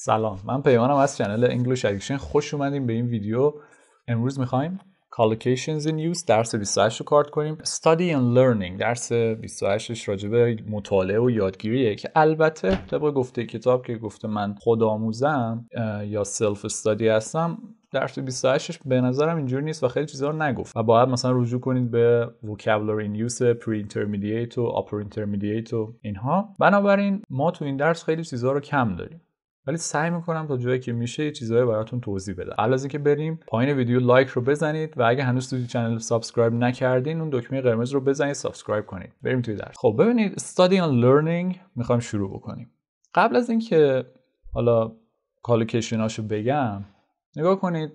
سلام من پیمانم از چنل انگلیش ادیکشن خوش اومدیم به این ویدیو امروز میخوایم Collocations in Use درس 28 رو کارت کنیم Study and Learning درس 28ش راجبه مطالعه و یادگیریه که البته طبق گفته کتاب که گفته من خود آموزم یا سلف استادی هستم درس 28 به نظرم اینجوری نیست و خیلی چیزا رو نگفت و باید مثلا رجوع کنید به vocabulary in use pre intermediate و upper intermediate و اینها بنابراین ما تو این درس خیلی چیزا رو کم داریم ولی سعی میکنم تا جایی که میشه یه چیزایی براتون توضیح بدم علاوه اینکه بریم پایین ویدیو لایک رو بزنید و اگه هنوز توی چنل سابسکرایب نکردین اون دکمه قرمز رو بزنید سابسکرایب کنید بریم توی درس خب ببینید استادی and لرنینگ میخوایم شروع بکنیم قبل از اینکه حالا کالوکیشناشو بگم نگاه کنید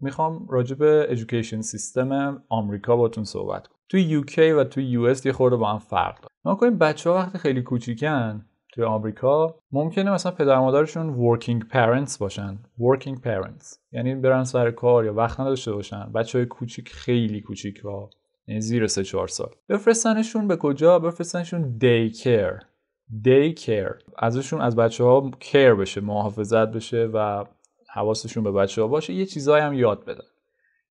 میخوام راجع به education سیستم آمریکا باتون صحبت کنم توی UK و توی US یه خورده با هم فرق داره ما بچه ها وقتی خیلی کوچیکن توی آمریکا ممکنه مثلا پدر مادرشون ورکینگ پرنتس باشن ورکینگ پرنتس یعنی برن سر کار یا وقت نداشته باشن بچه های کوچیک خیلی کوچیک ها یعنی زیر سه چهار سال بفرستنشون به کجا بفرستنشون دی کیر دی کیر ازشون از بچه ها کیر بشه محافظت بشه و حواسشون به بچه ها باشه یه چیزایی هم یاد بدن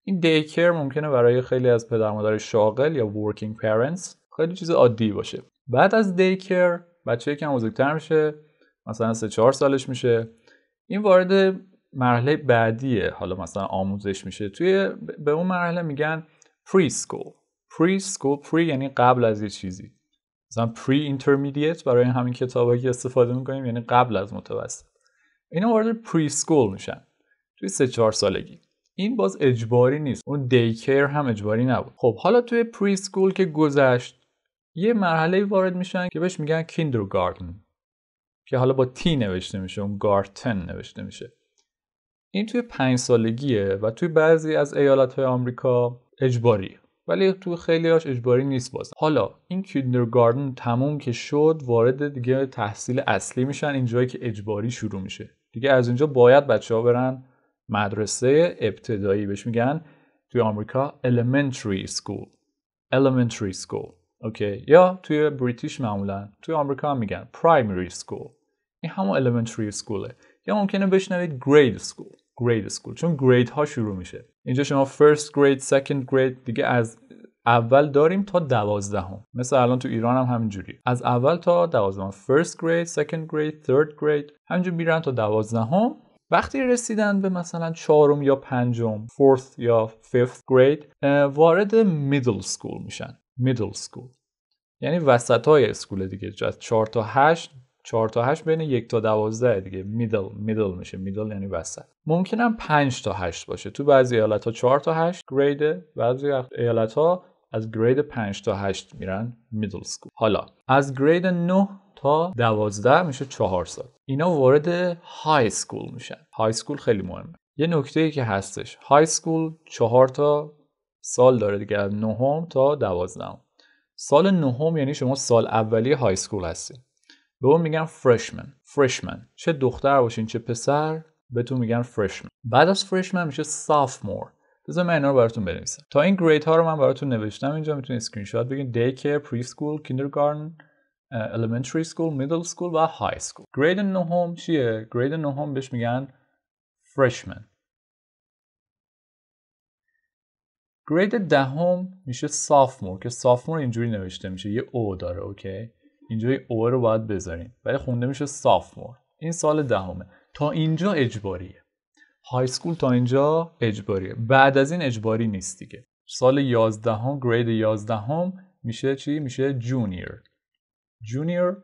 این دی کیر ممکنه برای خیلی از پدر مادر شاغل یا ورکینگ پرنتس خیلی چیز عادی باشه بعد از دیکر بچه یکم بزرگتر میشه مثلا سه چهار سالش میشه این وارد مرحله بعدیه حالا مثلا آموزش میشه توی به اون مرحله میگن پری سکول پری یعنی قبل از یه چیزی مثلا پری اینترمدیت برای همین کتابایی که استفاده میکنیم یعنی قبل از متوسط اینا وارد پری سکول میشن توی سه چهار سالگی این باز اجباری نیست اون دیکر هم اجباری نبود خب حالا توی پری سکول که گذشت یه مرحله وارد میشن که بهش میگن کیندرگاردن که حالا با تی نوشته میشه اون گارتن نوشته میشه این توی پنج سالگیه و توی بعضی از ایالت های آمریکا اجباریه ولی توی هاش اجباری نیست بازم حالا این کیندرگاردن تموم که شد وارد دیگه تحصیل اصلی میشن اینجایی که اجباری شروع میشه دیگه از اینجا باید بچه ها برن مدرسه ابتدایی بهش میگن توی آمریکا elementary school elementary school اوکی یا توی بریتیش معمولا توی آمریکا هم میگن پرایمری سکول این همون elementary سکوله یا ممکنه بشنوید grade سکول سکول چون گرید ها شروع میشه اینجا شما first grade second grade دیگه از اول داریم تا دوازدهم مثل الان تو ایران هم همینجوری از اول تا دوازدهم first grade second grade third grade همینجور میرن تا دوازدهم وقتی رسیدن به مثلا چهارم یا پنجم فورث یا فیفت گرید وارد میدل سکول میشن middle school یعنی وسط های اسکول دیگه از 4 تا 8 4 تا 8 بین 1 تا 12 دیگه میدل میدل میشه میدل یعنی وسط ممکنم 5 تا 8 باشه تو بعضی ایالت ها 4 تا 8 گرید بعضی ایالت ها از گرید 5 تا 8 میرن میدل سکول حالا از گرید 9 تا 12 میشه 4 سال اینا وارد های سکول میشن های سکول خیلی مهمه یه نکته ای که هستش های سکول 4 تا سال داره دیگه از نهم تا دوازدهم سال نهم یعنی شما سال اولی های سکول هستی به اون میگن فرشمن فرشمن چه دختر باشین چه پسر بهتون میگن فرشمن بعد از فرشمن میشه سافمور بذار من اینا رو براتون بنویسم تا این گرید ها رو من براتون نوشتم اینجا میتونید اسکرین شات بگیرید دی کیر پری اسکول کیندرگارتن الیمنتری اسکول میدل اسکول و های سکول گرید نهم چیه؟ گرید نهم بهش میگن فرشمن. گرید دهم ده میشه سافمور که سافمور اینجوری نوشته میشه یه او داره اوکی اینجوری او رو باید بذاریم ولی خونده میشه سافمور این سال دهمه ده تا اینجا اجباریه های سکول تا اینجا اجباریه بعد از این اجباری نیست دیگه سال 11 هم گرید 11 هم میشه چی میشه جونیور جونیور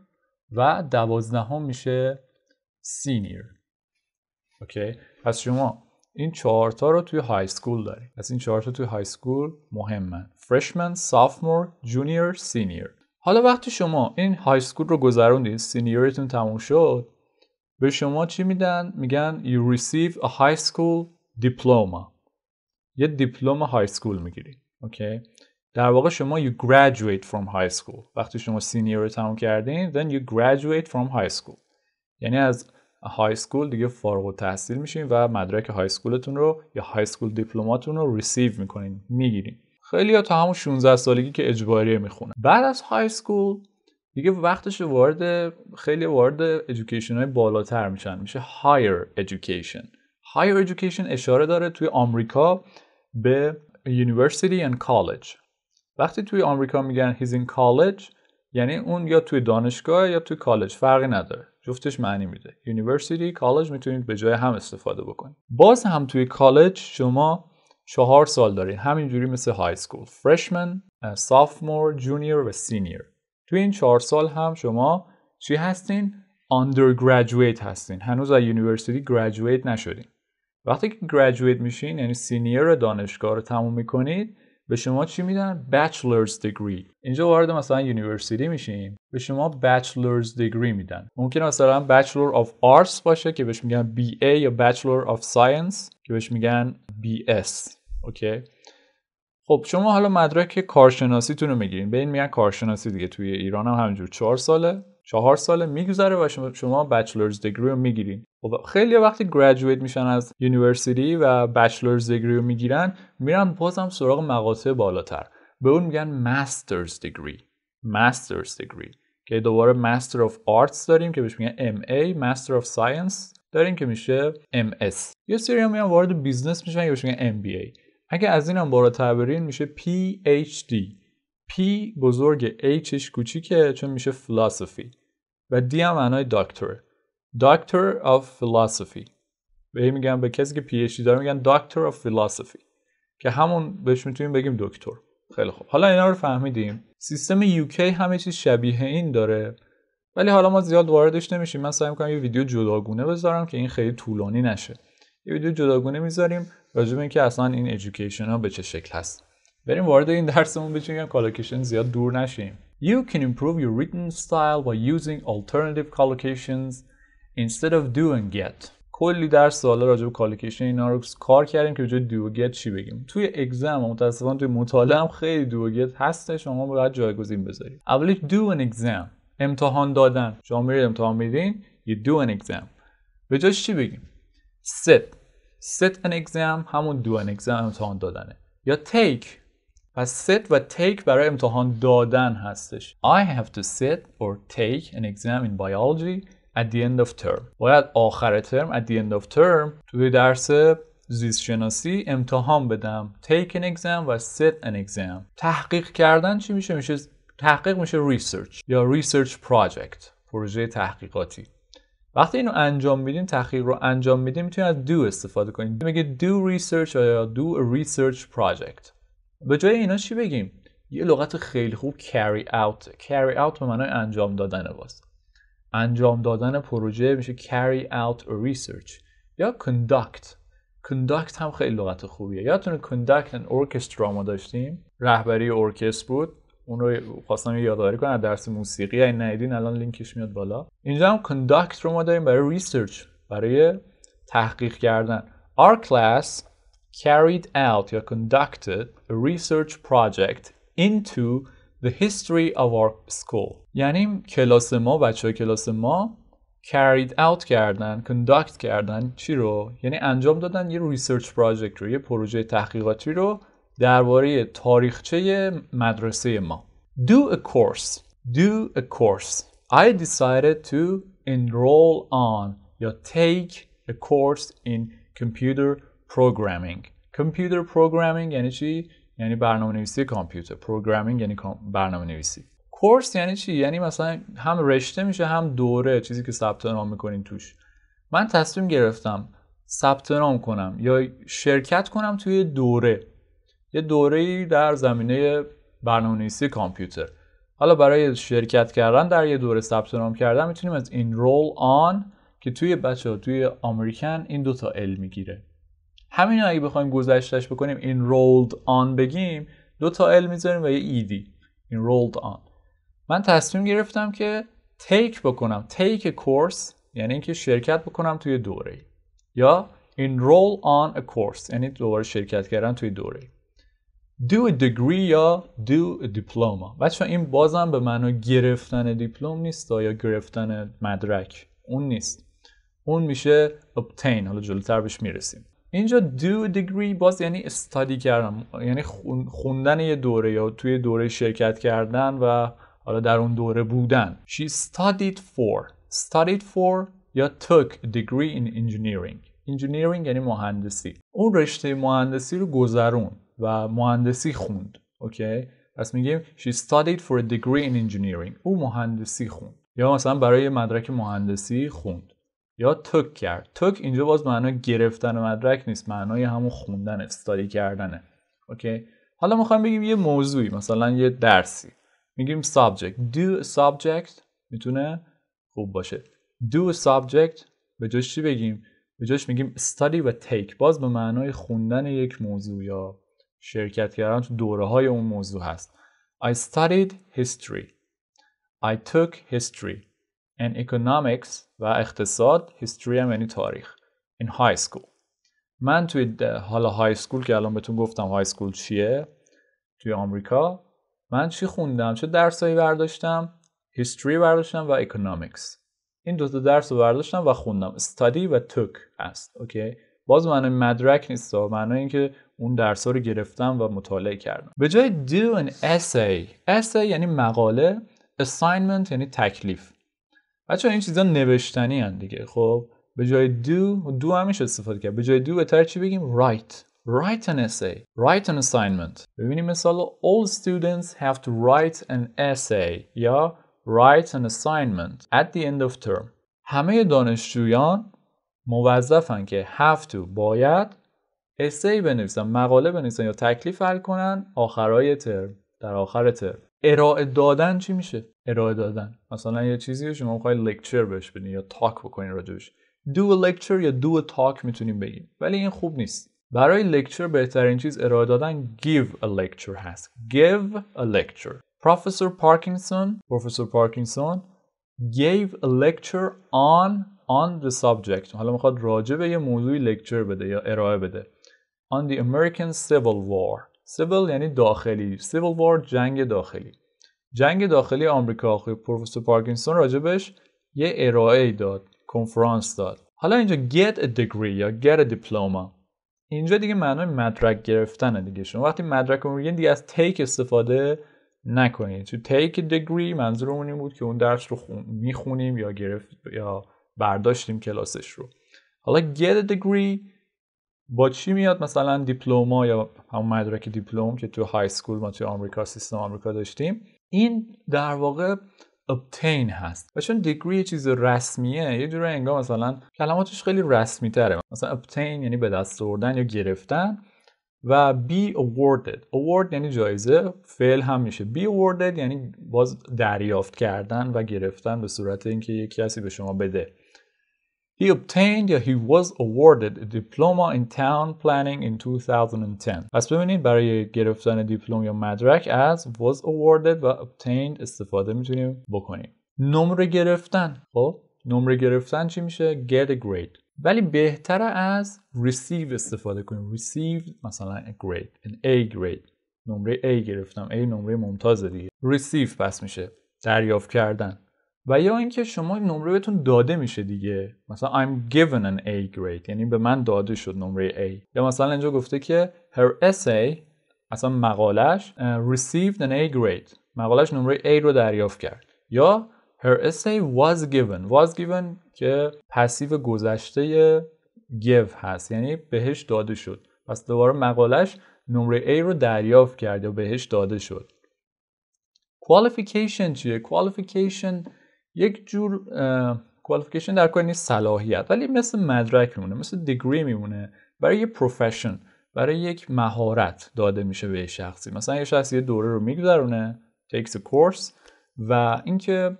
و دوازدهم هم میشه سینیر اوکی پس شما این چهارتا رو توی های سکول داریم پس این چهارتا توی های سکول مهمن فرشمن، سافمور، جونیور، سینیر حالا وقتی شما این های سکول رو گذروندید سینیورتون تموم شد به شما چی میدن؟ میگن you receive a high school diploma یه دیپلم های سکول میگیرید اوکی در واقع شما you graduate from high school وقتی شما سینیور رو تموم کردین then you graduate from high school یعنی از های سکول دیگه فارغ تحصیل میشین و مدرک های سکولتون رو یا های سکول دیپلماتون رو ریسیو میکنین میگیرین خیلی ها تا همون 16 سالگی که اجباریه میخونن بعد از های سکول دیگه وقتش وارد خیلی وارد ادویکیشن های بالاتر میشن میشه هایر Education. هایر ادویکیشن اشاره داره توی آمریکا به یونیورسیتی and کالج وقتی توی آمریکا میگن he's in college یعنی اون یا توی دانشگاه یا توی کالج فرقی نداره جفتش معنی میده یونیورسیتی کالج میتونید به جای هم استفاده بکنید باز هم توی کالج شما چهار سال دارید همینجوری مثل های سکول فرشمن سافمور جونیور و سینیر توی این چهار سال هم شما چی هستین undergraduate هستین هنوز از یونیورسیتی گریجویت نشدین وقتی که گریجویت میشین یعنی سینیر دانشگاه رو تموم میکنید به شما چی میدن Bachelor's degree. اینجا وارد مثلا یونیورسیتی میشیم به شما بچلرز degree میدن ممکن مثلا بچلر of arts باشه که بهش میگن BA یا bachelor of science که بهش میگن BS. اوکی خب شما حالا مدرک کارشناسیتون رو میگیرین به این میگن کارشناسی دیگه توی ایران هم همینجور چهار ساله چهار سال میگذره و شما بچلرز دگری رو میگیرین خب خیلی وقتی گریجویت میشن از یونیورسیتی و بچلرز دگری رو میگیرن میرن بازم سراغ مقاطع بالاتر به اون میگن ماسترز دگری ماسترز دگری که دوباره ماستر آف آرتس داریم که بهش میگن ام ای ماستر آف ساینس داریم که میشه ام اس یه سری هم میان وارد بیزنس میشن که بهش میگن ام بی ای اگه از اینم بالاتر برین میشه پی اچ دی P بزرگ Hش کوچیکه چون میشه فلسفی. و D هم معنای داکتوره Doctor of Philosophy به میگن به کسی که پی داره میگن Doctor of Philosophy که همون بهش میتونیم بگیم دکتر خیلی خوب حالا اینا رو فهمیدیم سیستم UK همه چیز شبیه این داره ولی حالا ما زیاد واردش نمیشیم من سعی میکنم یه ویدیو جداگونه بذارم که این خیلی طولانی نشه یه ویدیو جداگونه میذاریم راجع به اینکه اصلا این ادویکیشن ها به چه شکل هست بریم وارد این درسمون بشیم که کالوکیشن زیاد دور نشیم You can improve your written style by using alternative collocations instead of do and get کلی درس سوالا راجع به کالوکیشن اینا رو کار کردیم که جای دو گت چی بگیم توی اگزم متأسفانه توی مطالعه هم خیلی دو گت هسته شما باید جایگزین بذارید اولی دو ان اگزم امتحان دادن شما میرید امتحان میدین یه دو ان اگزم به جاش چی بگیم sit sit an exam همون دو ان اگزم امتحان دادنه یا تیک پس sit و take برای امتحان دادن هستش I have to sit or take an exam in biology at the end of term باید آخر ترم at the end of term توی درس زیست شناسی امتحان بدم take an exam و sit an exam تحقیق کردن چی میشه میشه تحقیق میشه research یا research project پروژه تحقیقاتی وقتی اینو انجام میدیم تحقیق رو انجام میدیم میتونید از do استفاده کنید میگه do research یا do a research project به جای اینا چی بگیم یه لغت خیلی خوب carry out carry out به معنای انجام دادن باز انجام دادن پروژه میشه carry out research یا conduct conduct هم خیلی لغت خوبیه یادتونه conduct and orchestra ما داشتیم رهبری ارکستر بود اون رو خواستم یادآوری کنم درس موسیقی این ندیدین الان لینکش میاد بالا اینجا هم conduct رو ما داریم برای research برای تحقیق کردن our class carried out or conducted a research project into the history of our school یعنی کلاس ما بچه کلاس ما carried out کردن conduct کردن چی رو یعنی انجام دادن یه ریسرچ پراجکت رو یه پروژه تحقیقاتی رو درباره تاریخچه مدرسه ما do a course do a course I decided to enroll on یا take a course in computer پروگرامینگ کامپیوتر پروگرامینگ یعنی چی یعنی برنامه نویسی کامپیوتر پروگرامینگ یعنی برنامه نویسی کورس یعنی چی یعنی مثلا هم رشته میشه هم دوره چیزی که ثبت نام میکنین توش من تصمیم گرفتم ثبت نام کنم یا شرکت کنم توی دوره یه دوره در زمینه برنامه نویسی کامپیوتر حالا برای شرکت کردن در یه دوره ثبت نام کردن میتونیم از رول آن که توی بچه ها توی آمریکن این دوتا ال میگیره همین اگه بخوایم گذشتش بکنیم enrolled on بگیم دو تا ال میذاریم و یه ed enrolled on من تصمیم گرفتم که take بکنم take a course یعنی اینکه شرکت بکنم توی دوره یا enroll on a course یعنی دوباره شرکت کردن توی دوره do a degree یا do a diploma بچه این بازم به منو گرفتن دیپلم نیست یا گرفتن مدرک اون نیست اون میشه obtain حالا جلوتر بهش میرسیم اینجا دو degree باز یعنی استادی کردم یعنی خوندن یه دوره یا توی دوره شرکت کردن و حالا در اون دوره بودن She studied for studied for یا took a degree in engineering engineering یعنی مهندسی اون رشته مهندسی رو گذرون و مهندسی خوند اوکی پس میگیم she studied for a degree in engineering او مهندسی خوند یا مثلا برای مدرک مهندسی خوند یا تک کرد تک اینجا باز معنای گرفتن مدرک نیست معنای همون خوندن استادی کردنه اوکی حالا میخوایم بگیم یه موضوعی مثلا یه درسی میگیم subject do subject میتونه خوب باشه do subject به جاش چی بگیم به جاش میگیم study و take باز به معنای خوندن یک موضوع یا شرکت کردن تو دوره های اون موضوع هست I studied history I took history and Economics و اقتصاد History هم یعنی تاریخ in High School من توی حالا های سکول که الان بهتون گفتم های سکول چیه توی آمریکا من چی خوندم چه درسایی برداشتم history برداشتم و economics این دو تا درس رو برداشتم و خوندم study و توک است اوکی باز معنی مدرک نیست و معنی اینکه اون درس رو گرفتم و مطالعه کردم به جای do an essay essay یعنی مقاله assignment یعنی تکلیف بچه این چیزا نوشتنی هن دیگه خب به جای do دو همیش استفاده کرد به جای do بهتر چی بگیم write Write an essay. Write an assignment. ببینیم مثال All students have to write an essay یا write an assignment at the end of term. همه دانشجویان موظفن که have to باید essay بنویسن، مقاله بنویسن یا تکلیف حل کنن آخرای ترم، در آخر ترم. ارائه دادن چی میشه ارائه دادن مثلا یه چیزی شما میخوای لکچر بهش بدین یا تاک بکنین راجبش دو لکچر یا دو تاک میتونیم بگیم ولی این خوب نیست برای لکچر بهترین چیز ارائه دادن give a lecture هست give a lecture پروفسور پارکینسون پروفسور پارکینسون gave a lecture on on the subject حالا میخواد راجع به یه موضوعی لکچر بده یا ارائه بده on the American Civil War civil یعنی داخلی civil war جنگ داخلی جنگ داخلی آمریکا خب پروفسور پارکینسون راجبش یه ارائه داد کنفرانس داد حالا اینجا get a degree یا get a diploma اینجا دیگه معنای مدرک گرفتن دیگه شما وقتی مدرک رو دیگه از take استفاده نکنید تو take degree منظورمون این بود که اون درس رو خون... میخونیم یا گرفت یا برداشتیم کلاسش رو حالا get a degree با چی میاد مثلا دیپلوما یا همون مدرک دیپلوم که تو های سکول ما تو آمریکا سیستم آمریکا داشتیم این در واقع obtain هست و چون دیگری چیز رسمیه یه جوره انگار مثلا کلماتش خیلی رسمی تره مثلا obtain یعنی به دست آوردن یا گرفتن و be awarded award یعنی جایزه فعل هم میشه be awarded یعنی باز دریافت کردن و گرفتن به صورت اینکه یک کسی به شما بده He obtained یا he was awarded a diploma in town planning in 2010. پس ببینید برای گرفتن دیپلم یا مدرک از was awarded و obtained استفاده میتونیم بکنیم. نمره گرفتن خب نمره گرفتن چی میشه get a grade ولی بهتره از receive استفاده کنیم received مثلا a grade an A grade نمره A گرفتم A نمره ممتازه دیگه receive پس میشه دریافت کردن و یا اینکه شما نمره بهتون داده میشه دیگه مثلا I'm given an A grade یعنی به من داده شد نمره A یا مثلا اینجا گفته که her essay اصلا مقالش uh, received an A grade مقالش نمره A رو دریافت کرد یا her essay was given was given که پسیو گذشته give هست یعنی بهش داده شد پس دوباره مقالش نمره A رو دریافت کرد یا بهش داده شد qualification چیه qualification یک جور کوالیفیکیشن در کار صلاحیت ولی مثل مدرک میمونه مثل دیگری میمونه برای یه پروفشن برای یک مهارت داده میشه به شخصی مثلا یه شخص یه دوره رو میگذرونه تکس کورس و اینکه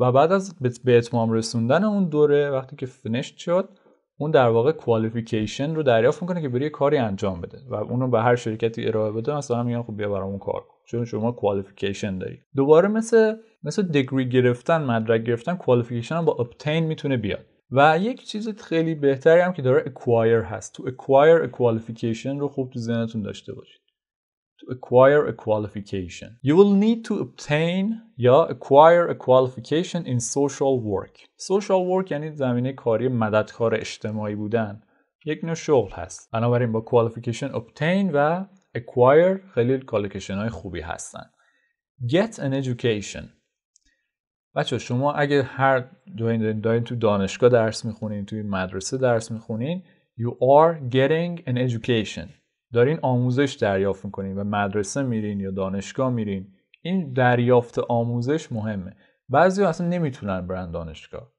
و بعد از به اتمام رسوندن اون دوره وقتی که فینیش شد اون در واقع کوالیفیکیشن رو دریافت میکنه که بری کاری انجام بده و اونو به هر شرکتی ارائه بده مثلا میگن خب بیا برامون کار کن چون شما کوالیفیکیشن داری دوباره مثل مثل دگری گرفتن مدرک گرفتن کوالیفیکیشن هم با ابتین میتونه بیاد و یک چیز خیلی بهتری هم که داره اکوایر هست تو اکوایر کوالیفیکیشن رو خوب تو ذهنتون داشته باشید to acquire a qualification. You will need to obtain یا acquire a qualification in social work. Social work یعنی زمینه کاری مددکار اجتماعی بودن. یک نوع شغل هست. بنابراین با qualification obtain و acquire خیلی qualification های خوبی هستن. Get an education. بچه شما اگه هر دارین, دارین تو دانشگاه درس میخونین توی مدرسه درس میخونین you are getting an education دارین آموزش دریافت میکنین و مدرسه میرین یا دانشگاه میرین این دریافت آموزش مهمه بعضی اصلا نمیتونن برن دانشگاه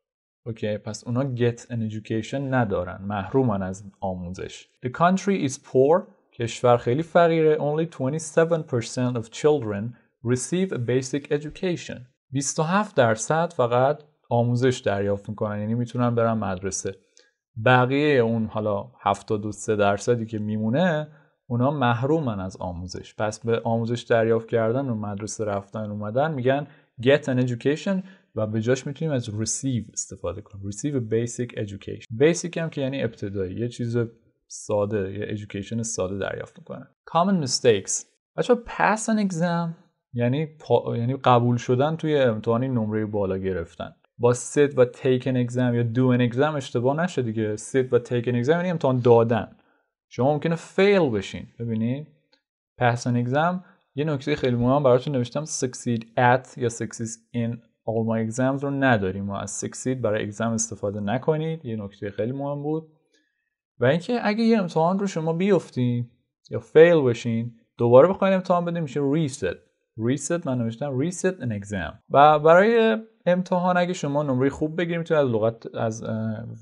اوکی پس اونا get an education ندارن محرومن از آموزش The country is poor کشور خیلی فقیره Only 27% of children receive a basic education 27 درصد فقط آموزش دریافت میکنن یعنی میتونن برن مدرسه بقیه اون حالا 73 درصدی که میمونه اونا محرومن از آموزش پس به آموزش دریافت کردن و مدرسه رفتن اومدن میگن get an education و به جاش میتونیم از receive استفاده کنیم receive basic education basic هم که یعنی ابتدایی یه چیز ساده یه education ساده دریافت میکنن common mistakes بچه pass an exam یعنی, یعنی قبول شدن توی امتحانی نمره بالا گرفتن با sit و take an exam یا do an exam اشتباه نشه دیگه sit و take an exam یعنی امتحان دادن شما ممکنه فیل بشین ببینید پس اگزم یه نکته خیلی مهم براتون نوشتم سکسید at یا سکسس این، all my exams رو نداریم ما از سکسید برای اگزم استفاده نکنید یه نکته خیلی مهم بود و اینکه اگه یه امتحان رو شما بیفتین یا فیل بشین دوباره بخواین امتحان بدیم میشه ریست ریست من نوشتم ریست ان exam و برای امتحان اگه شما نمره خوب بگیریم میتونید از لغت از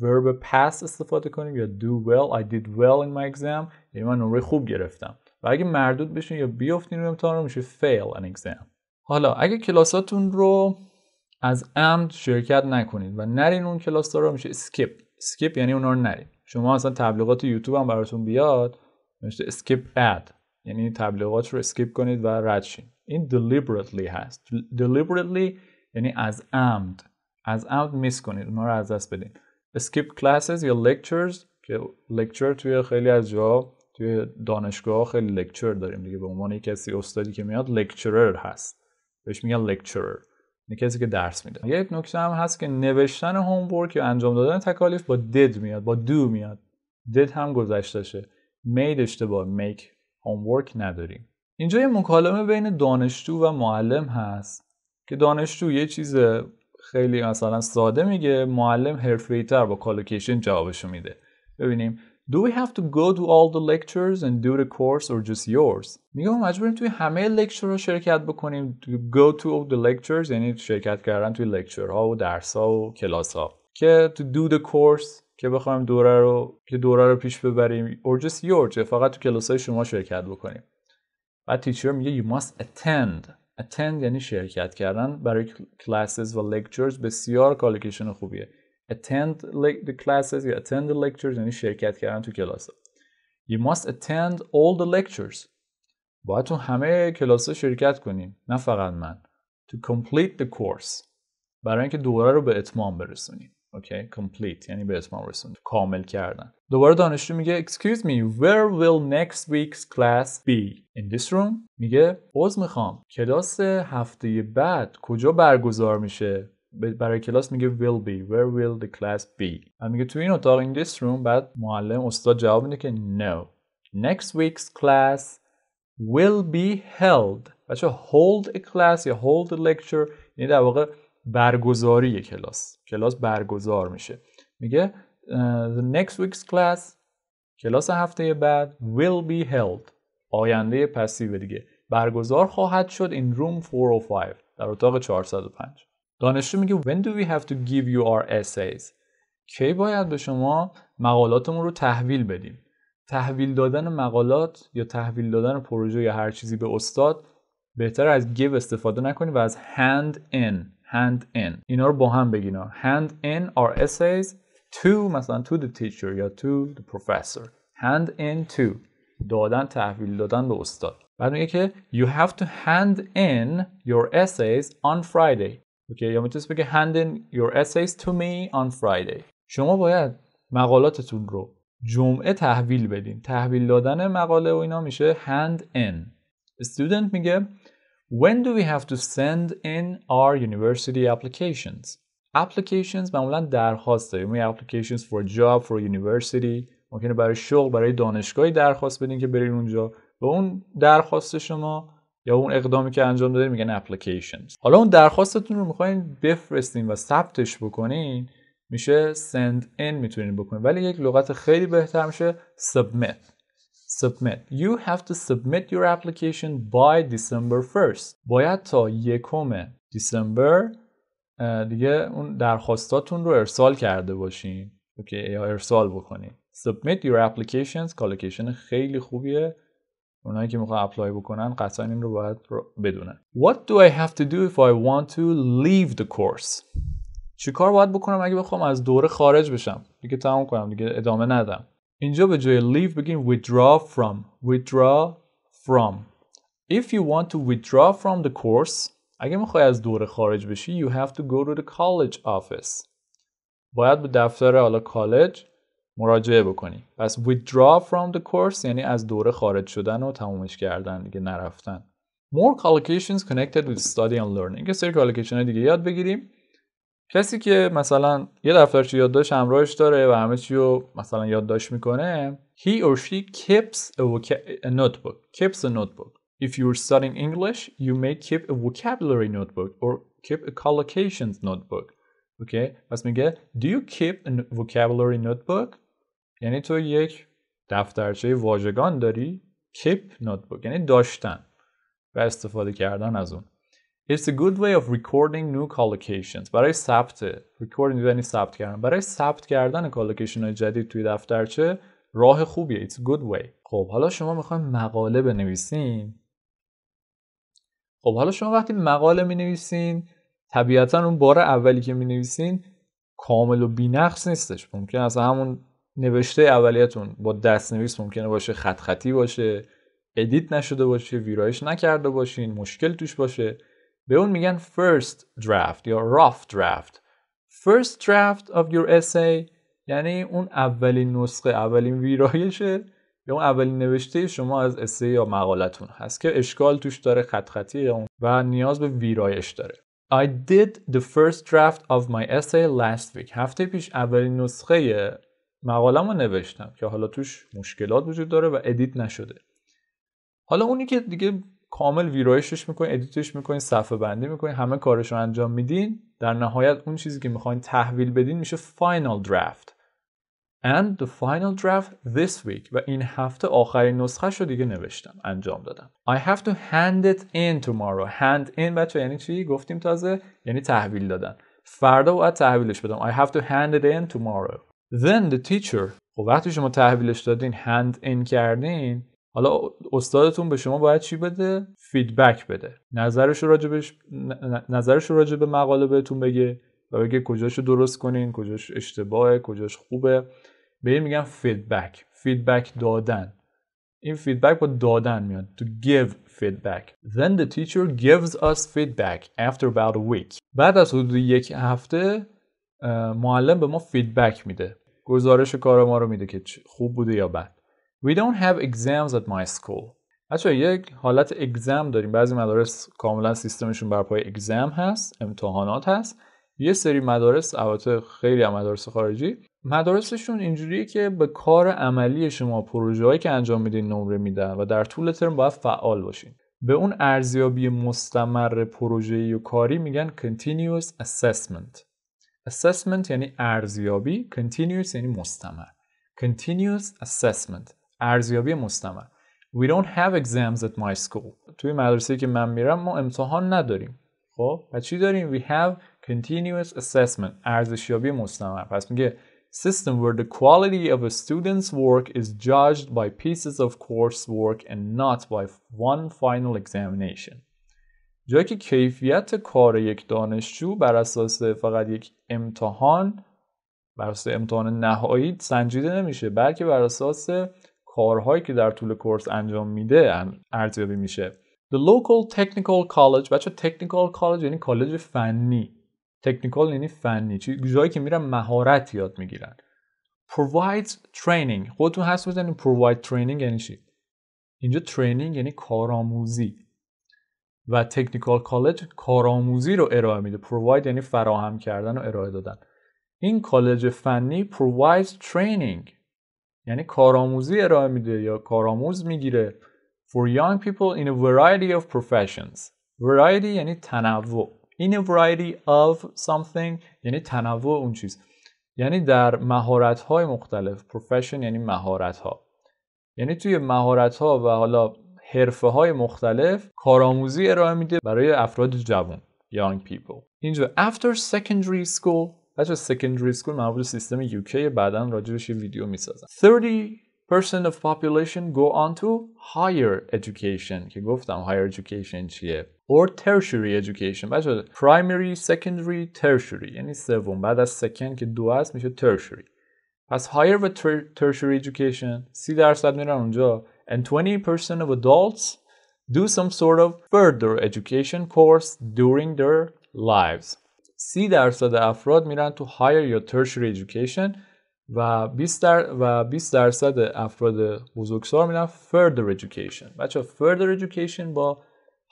ورب پس استفاده کنیم یا do well I did well in my exam یعنی من نمره خوب گرفتم و اگه مردود بشین یا بیافتین رو امتحان رو میشه fail an exam حالا اگه کلاساتون رو از عمد شرکت نکنید و نرین اون کلاس رو میشه skip skip یعنی اون رو نرین شما اصلا تبلیغات یوتیوب هم براتون بیاد میشه skip ad یعنی تبلیغات رو اسکیپ کنید و رد این deliberately هست deliberately یعنی از عمد از عمد میس کنید اونها رو از دست بدین skip classes یا lectures که lecture توی خیلی از جا توی دانشگاه خیلی lecture داریم دیگه به عنوان کسی استادی که میاد لکچرر هست بهش میگن lecturer یعنی کسی که درس میده یه نکته هم هست که نوشتن هومورک یا انجام دادن تکالیف با did میاد با دو میاد did هم گذشتشه made اشتباه make هومورک نداریم اینجا یه مکالمه بین دانشجو و معلم هست که دانشجو یه چیز خیلی مثلا ساده میگه معلم هرفریتر با کالوکیشن جوابشو میده ببینیم Do we have to go to all the lectures and do the course or just yours? میگه ما مجبوریم توی همه لکچر رو شرکت بکنیم to go to all the lectures یعنی شرکت کردن توی لکچر ها و درس ها و کلاس ها که to do the course که بخوایم دوره رو که دوره رو پیش ببریم or just yours فقط تو کلاس های شما شرکت بکنیم بعد تیچر میگه you must attend attend یعنی شرکت کردن برای classes و lectures بسیار کالیکیشن خوبیه attend the classes یا attend the lectures یعنی شرکت کردن تو کلاس you must attend all the lectures باید تو همه کلاس ها شرکت کنیم نه فقط من to complete the course برای اینکه دوره رو به اتمام برسونیم Okay, complete یعنی به اتمام رسوند کامل کردن دوباره دانشجو میگه excuse me where will next week's class be in this room میگه عذر میخوام کلاس هفته بعد کجا برگزار میشه برای کلاس میگه will be where will the class be و میگه تو این اتاق in this room بعد معلم استاد جواب میده که no next week's class will be held بچه hold a class یا hold a lecture یعنی در واقع برگزاری کلاس کلاس برگزار میشه میگه uh, the next week's class کلاس هفته بعد will be held آینده پسیو دیگه برگزار خواهد شد in room 405 در اتاق 405 دانشجو میگه when do we have to give you our essays کی باید به شما مقالاتمون رو تحویل بدیم تحویل دادن مقالات یا تحویل دادن پروژه یا هر چیزی به استاد بهتر از give استفاده نکنید و از hand in hand in اینا رو با هم بگین hand in our essays to مثلا to the teacher یا to the professor hand in to دادن تحویل دادن به استاد بعد میگه که you have to hand in your essays on Friday اوکی یا میتونست بگه hand in your essays to me on Friday شما باید مقالاتتون رو جمعه تحویل بدین تحویل دادن مقاله و اینا میشه hand in student میگه When do we have to send in our university applications? Applications معمولا درخواست داریم یعنی applications for job for university ممکنه برای شغل برای دانشگاهی درخواست بدین که برین اونجا و اون درخواست شما یا اون اقدامی که انجام دادین میگن applications حالا اون درخواستتون رو میخواین بفرستین و ثبتش بکنین میشه send in میتونین بکنین ولی یک لغت خیلی بهتر میشه submit submit you have to submit your application by December 1st باید تا یکم دیسمبر دیگه اون درخواستاتون رو ارسال کرده باشین اوکی یا ارسال بکنین submit your applications کالکیشن خیلی خوبیه اونایی که میخوان اپلای بکنن قطعا این رو باید بدونن What do I have to do if I want to leave the course چی کار باید بکنم اگه بخوام از دوره خارج بشم دیگه تمام کنم دیگه ادامه ندم اینجا به جای leave begin withdraw from withdraw from if you want to withdraw from the course اگه میخوای از دوره خارج بشی you have to go to the college office باید به دفتر حالا کالج مراجعه بکنی پس withdraw from the course یعنی از دوره خارج شدن و تمومش کردن دیگه نرفتن more collocations connected with study and learning یه سری collocation دیگه یاد بگیریم کسی که مثلا یه دفترچه یادداشت همراهش داره و همه چی رو مثلا یادداشت میکنه he or she keeps a, a notebook keeps a notebook if you're studying English you may keep a vocabulary notebook or keep a collocations notebook okay? پس میگه do you keep a vocabulary notebook یعنی تو یک دفترچه واژگان داری keep notebook یعنی داشتن و استفاده کردن از اون It's a good way of recording new collocations. برای ثبت recording یعنی ثبت کردن. برای ثبت کردن کالوکیشن های جدید توی دفترچه راه خوبیه. It's a good way. خب حالا شما میخواین مقاله بنویسین. خب حالا شما وقتی مقاله مینویسین طبیعتا اون بار اولی که مینویسین کامل و بینقص نیستش. ممکن از همون نوشته اولیتون با دست نویس ممکنه باشه خط خطی باشه ادیت نشده باشه ویرایش نکرده باشین مشکل توش باشه به اون میگن first draft یا rough draft first draft of your essay یعنی اون اولین نسخه اولین ویرایشه یا اون اولین نوشته شما از اسه یا مقالتون هست که اشکال توش داره خط خطی اون و نیاز به ویرایش داره I did the first draft of my essay last week هفته پیش اولین نسخه مقالم رو نوشتم که حالا توش مشکلات وجود داره و ادیت نشده حالا اونی که دیگه کامل ویرایشش میکنین ادیتش میکنین صفحه بندی میکنین همه کارش رو انجام میدین در نهایت اون چیزی که میخواین تحویل بدین میشه فاینال درافت and the final draft this week و این هفته آخرین نسخه رو دیگه نوشتم انجام دادم I have to hand it in tomorrow hand in بچه یعنی چی گفتیم تازه یعنی تحویل دادن فردا باید تحویلش بدم I have to hand it in tomorrow then the teacher خب وقتی شما تحویلش دادین hand in کردین حالا استادتون به شما باید چی بده فیدبک بده نظرش راجبش نظرش راجب مقاله بهتون بگه و بگه کجاش رو درست کنین کجاش اشتباهه کجاش خوبه به این میگن فیدبک فیدبک دادن این فیدبک با دادن میاد تو give feedback then the teacher gives us feedback after about a week بعد از حدود یک هفته معلم به ما فیدبک میده گزارش کار ما رو میده که خوب بوده یا بد We don't have exams at my school. بچه یک حالت اگزم داریم بعضی مدارس کاملا سیستمشون بر اگزم هست امتحانات هست یه سری مدارس البته خیلی هم مدارس خارجی مدارسشون اینجوریه که به کار عملی شما پروژه هایی که انجام میدین نمره میدن و در طول ترم باید فعال باشین به اون ارزیابی مستمر پروژه و کاری میگن continuous assessment assessment یعنی ارزیابی continuous یعنی مستمر continuous assessment ارزیابی مستمر We don't have exams at my school. توی مدرسه که من میرم ما امتحان نداریم. خب و چی داریم؟ We have continuous assessment. ارزشیابی مستمر. پس میگه system where the quality of a student's work is judged by pieces of coursework and not by one final examination. جای که کیفیت کار یک دانشجو بر اساس فقط یک امتحان بر اساس امتحان نهایی سنجیده نمیشه بلکه بر اساس کارهایی که در طول کورس انجام میده ارزیابی میشه The local technical college بچه technical college یعنی کالج فنی technical یعنی فنی جایی که میرن مهارت یاد میگیرن provides training خودتون هست بزنید provide training یعنی چی اینجا training یعنی کارآموزی و technical college کارآموزی رو ارائه میده provide یعنی فراهم کردن و ارائه دادن این کالج فنی provides training یعنی کارآموزی ارائه میده یا کارآموز میگیره for young people in a variety of professions variety یعنی تنوع in a variety of something یعنی تنوع اون چیز یعنی در مهارت های مختلف profession یعنی مهارت ها یعنی توی مهارت ها و حالا حرفه های مختلف کارآموزی ارائه میده برای افراد جوان young people اینجا after secondary school بچه secondary school معمول سیستم UK بعدا راجبش یه ویدیو میسازم 30% of population go on to higher education که گفتم higher education چیه or tertiary education بچه primary, secondary, tertiary یعنی سوم بعد از second که دو است میشه tertiary پس higher و tertiary education 30 درصد میرن اونجا and 20% of adults do some sort of further education course during their lives 30 درصد افراد میرن تو Higher یا Tertiary Education و 20 در و 20 درصد افراد بزرگسال میرن Further Education. بچا Further Education با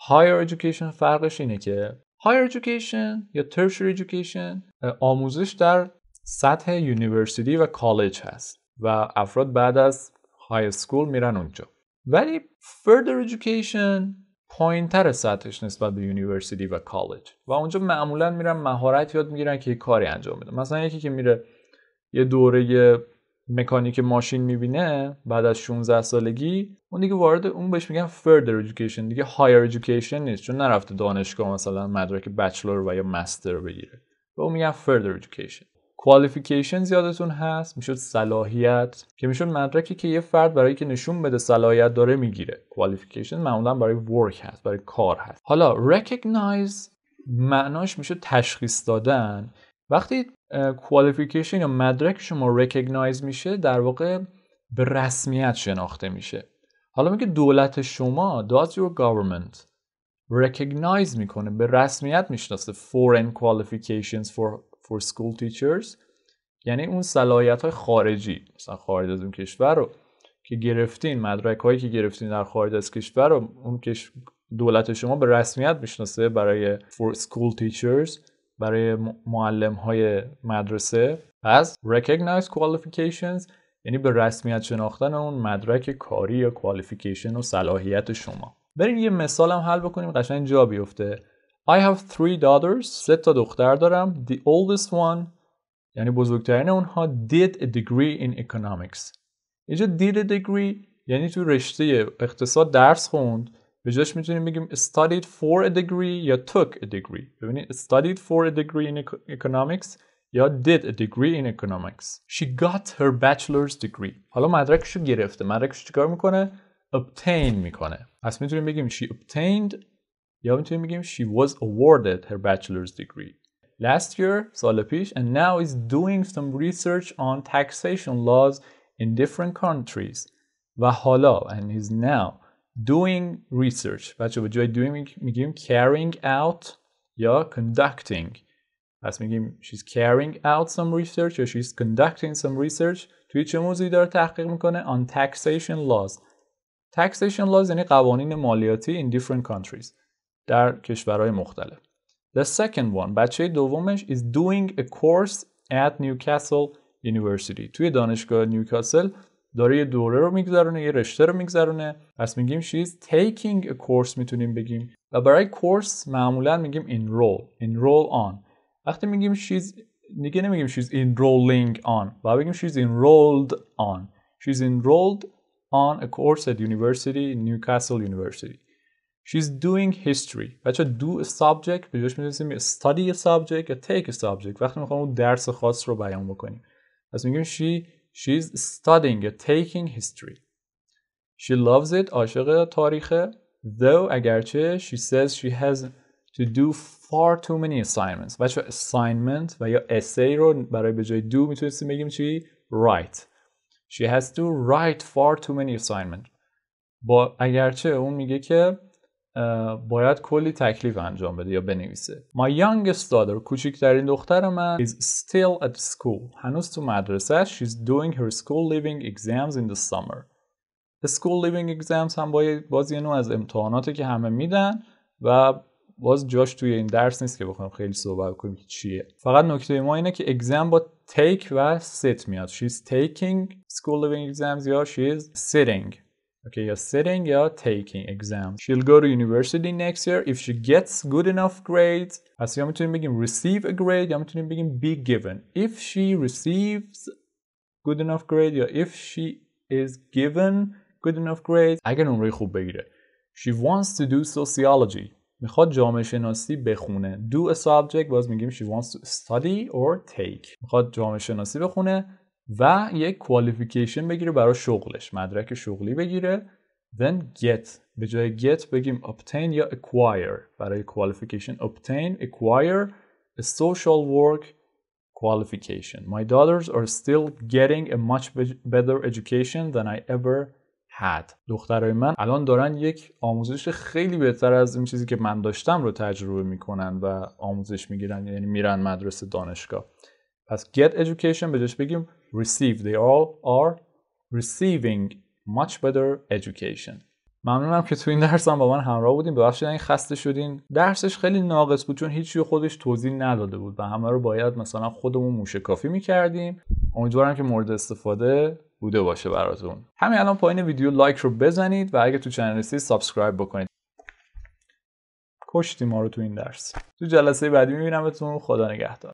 Higher Education فرقش اینه که Higher Education یا Tertiary Education آموزش در سطح یونیورسیتی و کالج هست و افراد بعد از های سکول میرن اونجا ولی فردر ایژوکیشن پایین تر سطحش نسبت به یونیورسیتی و کالج و اونجا معمولا میرن مهارت یاد میگیرن که یه کاری انجام بده مثلا یکی که میره یه دوره مکانیک ماشین میبینه بعد از 16 سالگی اون دیگه وارد اون بهش میگن further education دیگه هایر education نیست چون نرفته دانشگاه مثلا مدرک بچلر و یا مستر بگیره به اون میگن further education کوالیفیکیشن زیادتون هست میشد صلاحیت که میشد مدرکی که یه فرد برای که نشون بده صلاحیت داره میگیره کوالیفیکیشن معمولا برای ورک هست برای کار هست حالا recognize معناش میشه تشخیص دادن وقتی کوالیفیکیشن یا مدرک شما recognize میشه در واقع به رسمیت شناخته میشه حالا میگه دولت شما does your government recognize میکنه به رسمیت میشناسه foreign qualifications for for school teachers یعنی اون صلاحیت های خارجی مثلا خارج از اون کشور رو که گرفتین مدرک هایی که گرفتین در خارج از کشور رو اون کش... دولت شما به رسمیت میشناسه برای for school teachers برای معلم های مدرسه پس recognize qualifications یعنی به رسمیت شناختن اون مدرک کاری یا کوالیفیکیشن و صلاحیت شما بریم یه مثال هم حل بکنیم قشنگ جا بیفته I have three daughters سه تا دختر دارم the oldest one یعنی بزرگترین اونها did a degree in economics اینجا did a degree یعنی تو رشته اقتصاد درس خوند به جاش میتونیم بگیم studied for a degree یا took a degree ببینید studied for a degree in economics یا did a degree in economics she got her bachelor's degree حالا مدرکش رو گرفته مدرکش چیکار میکنه obtain میکنه پس میتونیم بگیم she obtained یادتون میگیم she was awarded her bachelor's degree last year سال پیش and now is doing some research on taxation laws in different countries و حالا and is now doing research بچه به جای doing میگیم carrying out یا conducting پس میگیم she's carrying out some research یا she's conducting some research توی چه موضوعی داره تحقیق میکنه on taxation laws taxation laws یعنی قوانین مالیاتی in different countries در کشورهای مختلف The second one بچه دومش is doing a course at Newcastle University توی دانشگاه نیوکاسل داره یه دوره رو میگذرونه یه رشته رو میگذرونه پس میگیم she's taking a course میتونیم بگیم و برای کورس معمولا میگیم enroll enroll on وقتی میگیم she's دیگه نمیگیم she's enrolling on و بگیم she's enrolled on she's enrolled on a course at university Newcastle University She's doing history. بچه do a subject به جاش میرسیم study a subject یا take a subject وقتی میخوام اون درس خاص رو بیان بکنیم پس میگیم she she's studying یا uh, taking history. She loves it عاشق تاریخه though اگرچه she says she has to do far too many assignments بچه assignment و یا essay رو برای به جای do میتونستیم بگیم چی؟ write she has to write far too many assignments با اگرچه اون میگه که باید کلی تکلیف انجام بده یا بنویسه My youngest daughter کوچکترین دختر من is still at school هنوز تو مدرسه she's doing her school living exams in the summer school living exams هم باز یه نوع از امتحاناته که همه میدن و باز جاش توی این درس نیست که بخوام خیلی صحبت کنیم که چیه فقط نکته ما اینه که اگزم با take و sit میاد she's taking school living exams یا she's sitting Okay, you're sitting, you're taking exams. She'll go to university next year. If she gets good enough grades, از یا to begin, receive a grade یا to begin. be given. If she receives good enough grade if she is given good enough grade I can only hope. She wants to do sociology. میخواد جامعه شناسی بخونه. Do a subject باز میگیم she wants to study or take. میخواد جامعه شناسی بخونه و یک کوالیفیکیشن بگیره برای شغلش مدرک شغلی بگیره then get به جای get بگیم obtain یا acquire برای کوالیفیکیشن obtain acquire a social work qualification my daughters are still getting a much better education than I ever had دخترای من الان دارن یک آموزش خیلی بهتر از این چیزی که من داشتم رو تجربه میکنن و آموزش میگیرن یعنی میرن مدرسه دانشگاه پس get education به جاش بگیم receive they all are receiving much better education ممنونم که تو این درس هم با من همراه بودیم ببخشید این خسته شدین درسش خیلی ناقص بود چون هیچی خودش توضیح نداده بود و همه رو باید مثلا خودمون موشه کافی میکردیم امیدوارم که مورد استفاده بوده باشه براتون همین الان پایین ویدیو لایک رو بزنید و اگه تو چنل هستی سابسکرایب بکنید کشتی ما رو تو این درس تو جلسه بعدی میبینمتون خدا نگهدار